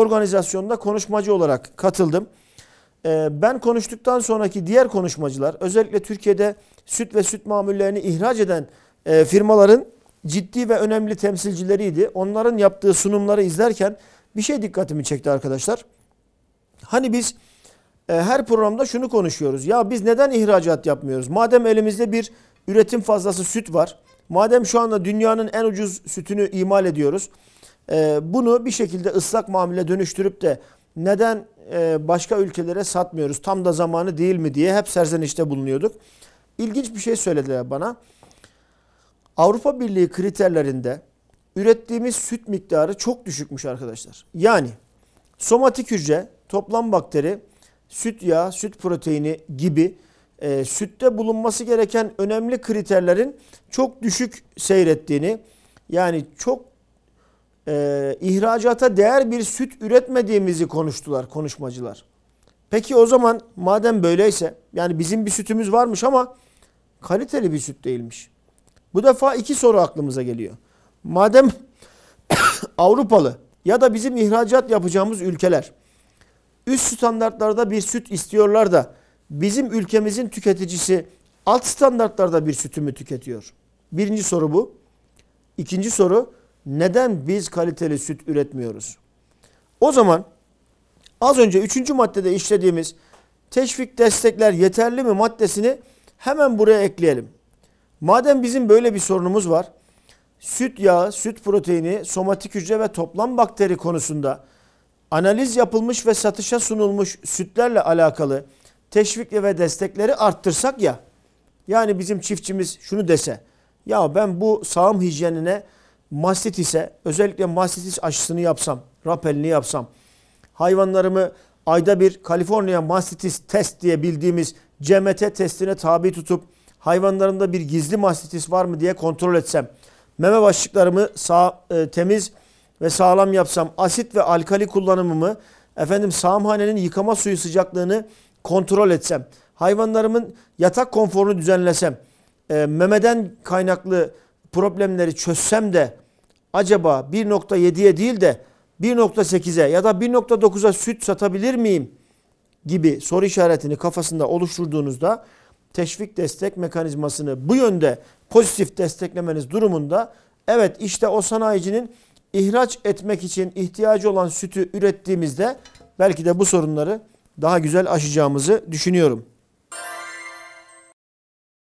organizasyonda konuşmacı olarak katıldım. Ee, ben konuştuktan sonraki diğer konuşmacılar özellikle Türkiye'de süt ve süt mamullerini ihraç eden e, firmaların ciddi ve önemli temsilcileriydi. Onların yaptığı sunumları izlerken bir şey dikkatimi çekti arkadaşlar. Hani biz e, her programda şunu konuşuyoruz. Ya biz neden ihracat yapmıyoruz? Madem elimizde bir üretim fazlası süt var. Madem şu anda dünyanın en ucuz sütünü imal ediyoruz. Ee, bunu bir şekilde ıslak mamule dönüştürüp de neden e, başka ülkelere satmıyoruz tam da zamanı değil mi diye hep serzenişte bulunuyorduk. İlginç bir şey söylediler bana. Avrupa Birliği kriterlerinde ürettiğimiz süt miktarı çok düşükmüş arkadaşlar. Yani somatik hücre, toplam bakteri, süt yağı, süt proteini gibi e, sütte bulunması gereken önemli kriterlerin çok düşük seyrettiğini yani çok e, ihracata değer bir süt üretmediğimizi konuştular konuşmacılar. Peki o zaman madem böyleyse yani bizim bir sütümüz varmış ama kaliteli bir süt değilmiş. Bu defa iki soru aklımıza geliyor. Madem Avrupalı ya da bizim ihracat yapacağımız ülkeler üst standartlarda bir süt istiyorlar da bizim ülkemizin tüketicisi alt standartlarda bir sütümü tüketiyor? Birinci soru bu. İkinci soru neden biz kaliteli süt üretmiyoruz? O zaman az önce üçüncü maddede işlediğimiz teşvik destekler yeterli mi maddesini hemen buraya ekleyelim. Madem bizim böyle bir sorunumuz var. Süt yağı, süt proteini, somatik hücre ve toplam bakteri konusunda analiz yapılmış ve satışa sunulmuş sütlerle alakalı teşvikli ve destekleri arttırsak ya. Yani bizim çiftçimiz şunu dese. Ya ben bu sağım hijyenine mastit ise özellikle mastitis aşısını yapsam, rapelini yapsam, hayvanlarımı ayda bir Kaliforniya mastitis test diye bildiğimiz CMT testine tabi tutup hayvanlarımda bir gizli mastitis var mı diye kontrol etsem, meme başlıklarımı sağ, e, temiz ve sağlam yapsam, asit ve alkali kullanımımı, efendim sağımhanenin yıkama suyu sıcaklığını kontrol etsem, hayvanlarımın yatak konforunu düzenlesem, e, memeden kaynaklı problemleri çözsem de acaba 1.7'ye değil de 1.8'e ya da 1.9'a süt satabilir miyim gibi soru işaretini kafasında oluşturduğunuzda teşvik destek mekanizmasını bu yönde pozitif desteklemeniz durumunda evet işte o sanayicinin ihraç etmek için ihtiyacı olan sütü ürettiğimizde belki de bu sorunları daha güzel aşacağımızı düşünüyorum.